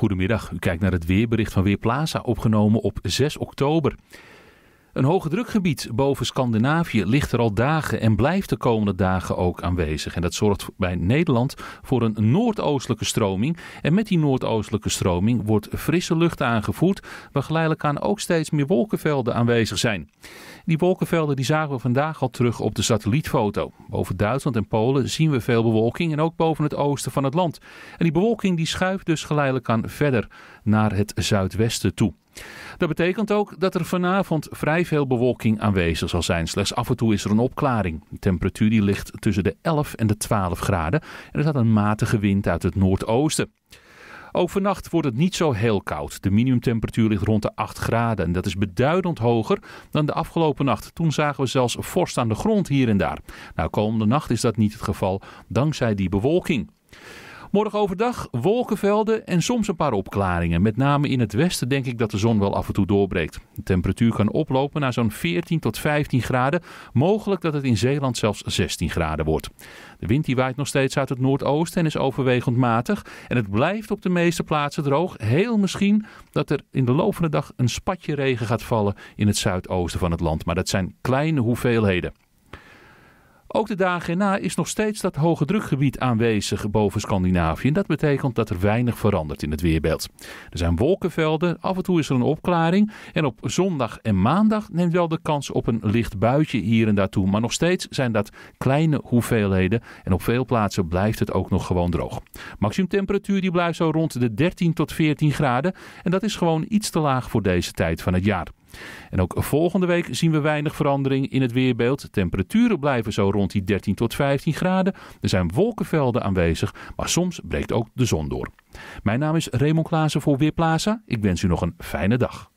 Goedemiddag, u kijkt naar het weerbericht van Weerplaza, opgenomen op 6 oktober. Een hoge drukgebied boven Scandinavië ligt er al dagen en blijft de komende dagen ook aanwezig. En dat zorgt bij Nederland voor een noordoostelijke stroming. En met die noordoostelijke stroming wordt frisse lucht aangevoerd, waar geleidelijk aan ook steeds meer wolkenvelden aanwezig zijn. Die wolkenvelden die zagen we vandaag al terug op de satellietfoto. Boven Duitsland en Polen zien we veel bewolking en ook boven het oosten van het land. En die bewolking die schuift dus geleidelijk aan verder naar het zuidwesten toe. Dat betekent ook dat er vanavond vrij veel bewolking aanwezig zal zijn. Slechts af en toe is er een opklaring. De temperatuur die ligt tussen de 11 en de 12 graden. En er staat een matige wind uit het noordoosten. Ook vannacht wordt het niet zo heel koud. De minimumtemperatuur ligt rond de 8 graden. En dat is beduidend hoger dan de afgelopen nacht. Toen zagen we zelfs vorst aan de grond hier en daar. Nou, komende nacht is dat niet het geval, dankzij die bewolking. Morgen overdag wolkenvelden en soms een paar opklaringen. Met name in het westen denk ik dat de zon wel af en toe doorbreekt. De temperatuur kan oplopen naar zo'n 14 tot 15 graden. Mogelijk dat het in Zeeland zelfs 16 graden wordt. De wind die waait nog steeds uit het noordoosten en is overwegend matig. En het blijft op de meeste plaatsen droog. Heel misschien dat er in de loop van de dag een spatje regen gaat vallen in het zuidoosten van het land. Maar dat zijn kleine hoeveelheden. Ook de dagen na is nog steeds dat hoge drukgebied aanwezig boven Scandinavië. En dat betekent dat er weinig verandert in het weerbeeld. Er zijn wolkenvelden, af en toe is er een opklaring. En op zondag en maandag neemt wel de kans op een licht buitje hier en daartoe. Maar nog steeds zijn dat kleine hoeveelheden. En op veel plaatsen blijft het ook nog gewoon droog. Maximumtemperatuur die blijft zo rond de 13 tot 14 graden. En dat is gewoon iets te laag voor deze tijd van het jaar. En ook volgende week zien we weinig verandering in het weerbeeld. Temperaturen blijven zo rond die 13 tot 15 graden. Er zijn wolkenvelden aanwezig, maar soms breekt ook de zon door. Mijn naam is Raymond Klaassen voor Weerplaza. Ik wens u nog een fijne dag.